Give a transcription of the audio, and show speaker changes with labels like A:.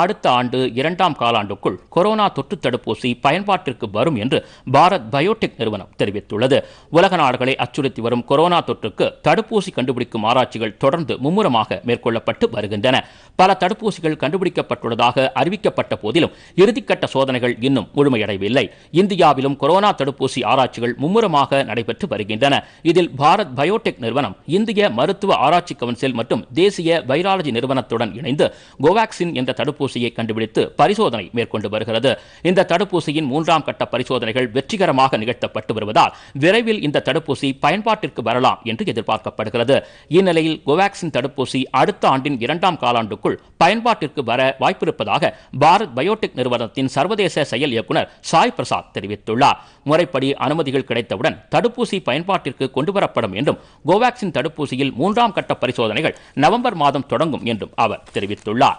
A: அடுத்த ஆண்டு இரண்டாம் காலாண்டுக்குள் கொரோனா தொற்று தடுப்பூசி பயன்பாட்டிற்கு வரும் என்று பாரத் பயோடெக் நிறுவனம் தெரிவித்துள்ளது உலக நாடுகளை அச்சுறுத்தி வரும் கொரோனா தொற்றுக்கு தடுப்பூசி கண்டுபிடிக்கும் ஆராய்ச்சிகள் தொடர்ந்து மும்முரமாக மேற்கொள்ளப்பட்டு வருகின்றன பல தடுப்பூசிகள் கண்டுபிடிக்கப்பட்டுள்ளதாக அறிவிக்கப்பட்ட போதிலும் இறுதிக்கட்ட சோதனைகள் இன்னும் முழுமையடையவில்லை இந்தியாவிலும் கொரோனா தடுப்பூசி ஆராய்ச்சிகள் மும்முரமாக நடைபெற்று வருகின்றன இதில் பாரத் பயோடெக் நிறுவனம் இந்திய மருத்துவ ஆராய்ச்சி கவுன்சில் மற்றும் தேசிய வைராலஜி நிறுவனத்துடன் இணைந்து கோவாக்சின் என்ற தடுப்பு தடுப்பூசியை கண்டுபிடித்து பரிசோதனை மேற்கொண்டு வருகிறது இந்த தடுப்பூசியின் மூன்றாம் கட்ட பரிசோதனைகள் வெற்றிகரமாக நிகழ்த்தப்பட்டு வருவதால் விரைவில் இந்த தடுப்பூசி பயன்பாட்டிற்கு வரலாம் என்று எதிர்பார்க்கப்படுகிறது இந்நிலையில் கோவாக்சின் தடுப்பூசி அடுத்த ஆண்டின் இரண்டாம் காலாண்டுக்குள் பயன்பாட்டிற்கு வர வாய்ப்பிருப்பதாக பாரத் பயோடெக் நிறுவனத்தின் சர்வதேச செயல் இயக்குநர் சாய் பிரசாத் தெரிவித்துள்ளார் முறைப்படி அனுமதிகள் கிடைத்தவுடன் தடுப்பூசி பயன்பாட்டிற்கு கொண்டுவரப்படும் என்றும் கோவாக்சின் தடுப்பூசியில் மூன்றாம் கட்ட பரிசோதனைகள் நவம்பர் மாதம் தொடங்கும் என்றும் அவர் தெரிவித்துள்ளார்